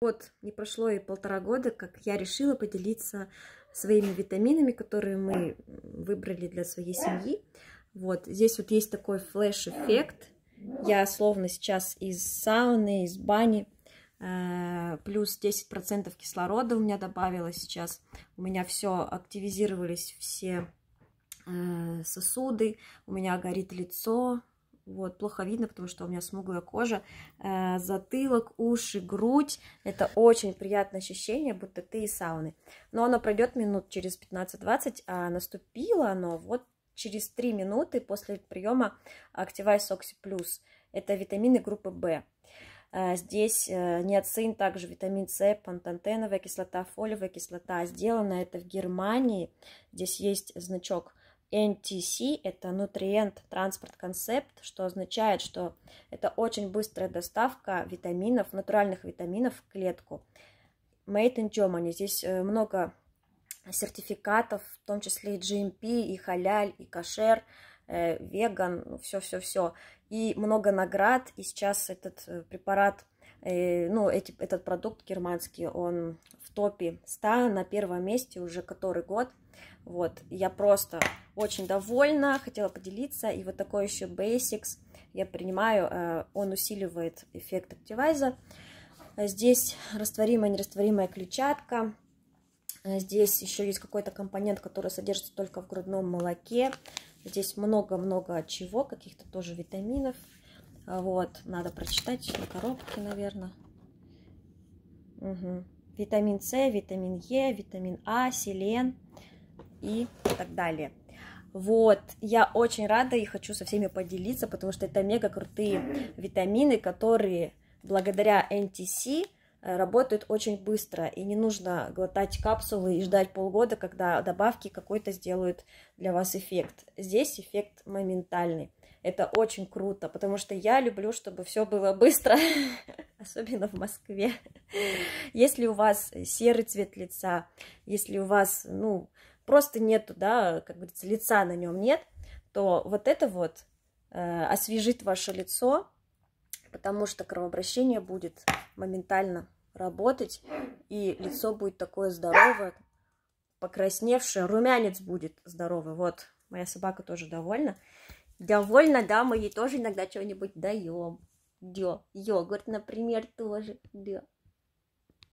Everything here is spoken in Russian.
Вот не прошло и полтора года, как я решила поделиться своими витаминами, которые мы выбрали для своей семьи. Вот здесь вот есть такой флеш-эффект. Я словно сейчас из сауны, из бани. Э, плюс 10% кислорода у меня добавилось сейчас. У меня все активизировались все э, сосуды, у меня горит лицо, вот, плохо видно, потому что у меня смуглая кожа, э, затылок, уши, грудь. Это очень приятное ощущение, будто ты из сауны. Но оно пройдет минут через 15-20, а наступило оно вот через 3 минуты после приема Activize Oxy Plus. Это витамины группы В. Э, здесь э, неоцин, также витамин С, пантотеновая кислота, фолиевая кислота. Сделано это в Германии. Здесь есть значок – NTC – это Nutrient Transport Concept, что означает, что это очень быстрая доставка витаминов, натуральных витаминов в клетку. Made in Germany. Здесь э, много сертификатов, в том числе и GMP, и халяль, и кашер, э, веган, ну, все-все-все. И много наград, и сейчас этот э, препарат – Э, ну, эти, этот продукт германский, он в топе 100 на первом месте уже который год. Вот, я просто очень довольна, хотела поделиться. И вот такой еще Basics я принимаю, э, он усиливает эффект активайза. Здесь растворимая, нерастворимая клетчатка. Здесь еще есть какой-то компонент, который содержится только в грудном молоке. Здесь много-много чего, каких-то тоже витаминов, вот, надо прочитать на коробке, наверное. Угу. Витамин С, витамин Е, витамин А, селен и так далее. Вот, я очень рада и хочу со всеми поделиться, потому что это мега крутые витамины, которые благодаря NTC э, работают очень быстро, и не нужно глотать капсулы и ждать полгода, когда добавки какой-то сделают для вас эффект. Здесь эффект моментальный. Это очень круто, потому что я люблю, чтобы все было быстро, особенно в Москве. Если у вас серый цвет лица, если у вас, ну, просто нету, да, как говорится, лица на нем нет, то вот это вот э, освежит ваше лицо, потому что кровообращение будет моментально работать, и лицо будет такое здоровое, покрасневшее, румянец будет здоровый. Вот, моя собака тоже довольна довольно, да, мы ей тоже иногда чего-нибудь даем. Да, йогурт, например, тоже, да.